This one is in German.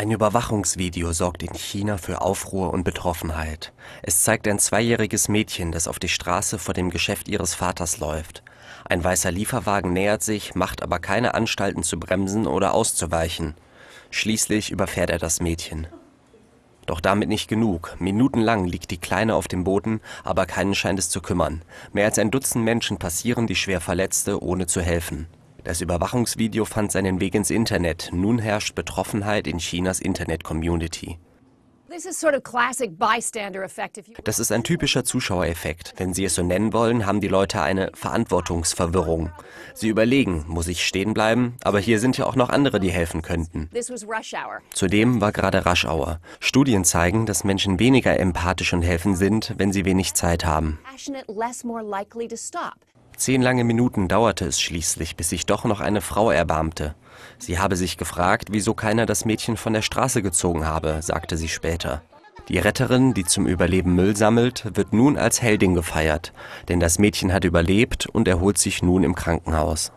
Ein Überwachungsvideo sorgt in China für Aufruhr und Betroffenheit. Es zeigt ein zweijähriges Mädchen, das auf die Straße vor dem Geschäft ihres Vaters läuft. Ein weißer Lieferwagen nähert sich, macht aber keine Anstalten zu bremsen oder auszuweichen. Schließlich überfährt er das Mädchen. Doch damit nicht genug. Minutenlang liegt die Kleine auf dem Boden, aber keinen scheint es zu kümmern. Mehr als ein Dutzend Menschen passieren die schwer Verletzte, ohne zu helfen. Das Überwachungsvideo fand seinen Weg ins Internet. Nun herrscht Betroffenheit in Chinas Internet-Community. Das ist ein typischer Zuschauereffekt. Wenn Sie es so nennen wollen, haben die Leute eine Verantwortungsverwirrung. Sie überlegen, muss ich stehen bleiben? Aber hier sind ja auch noch andere, die helfen könnten. Zudem war gerade Rushhour. Studien zeigen, dass Menschen weniger empathisch und helfen sind, wenn sie wenig Zeit haben. Zehn lange Minuten dauerte es schließlich, bis sich doch noch eine Frau erbarmte. Sie habe sich gefragt, wieso keiner das Mädchen von der Straße gezogen habe, sagte sie später. Die Retterin, die zum Überleben Müll sammelt, wird nun als Heldin gefeiert, denn das Mädchen hat überlebt und erholt sich nun im Krankenhaus.